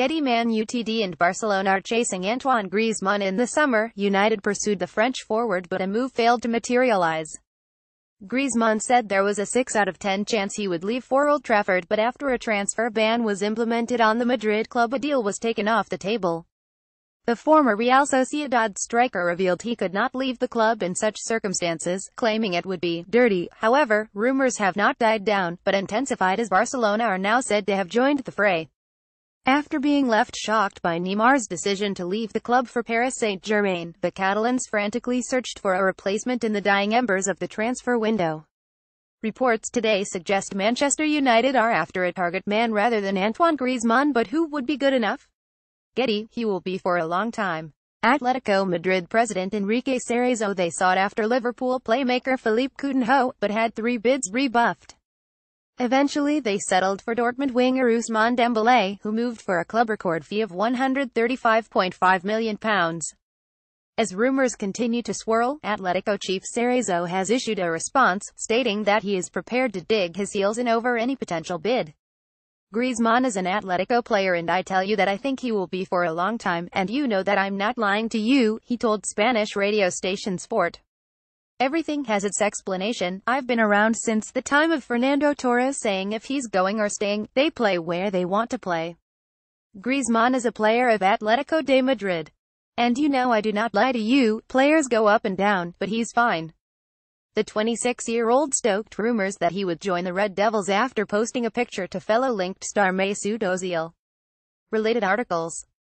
Getty Man UTD and Barcelona are chasing Antoine Griezmann in the summer. United pursued the French forward but a move failed to materialize. Griezmann said there was a 6 out of 10 chance he would leave for Old Trafford but after a transfer ban was implemented on the Madrid club a deal was taken off the table. The former Real Sociedad striker revealed he could not leave the club in such circumstances, claiming it would be dirty. However, rumors have not died down, but intensified as Barcelona are now said to have joined the fray. After being left shocked by Neymar's decision to leave the club for Paris Saint-Germain, the Catalans frantically searched for a replacement in the dying embers of the transfer window. Reports today suggest Manchester United are after a target man rather than Antoine Griezmann but who would be good enough? Getty, he will be for a long time. Atletico Madrid president Enrique Cerezo they sought after Liverpool playmaker Philippe Coutinho, but had three bids rebuffed. Eventually they settled for Dortmund winger Usman Dembélé, who moved for a club record fee of £135.5 million. As rumours continue to swirl, Atletico chief Cerezo has issued a response, stating that he is prepared to dig his heels in over any potential bid. Griezmann is an Atletico player and I tell you that I think he will be for a long time, and you know that I'm not lying to you, he told Spanish radio station Sport. Everything has its explanation. I've been around since the time of Fernando Torres saying if he's going or staying, they play where they want to play. Griezmann is a player of Atletico de Madrid. And you know I do not lie to you, players go up and down, but he's fine. The 26-year-old stoked rumors that he would join the Red Devils after posting a picture to fellow linked star Mesut Ozil. Related articles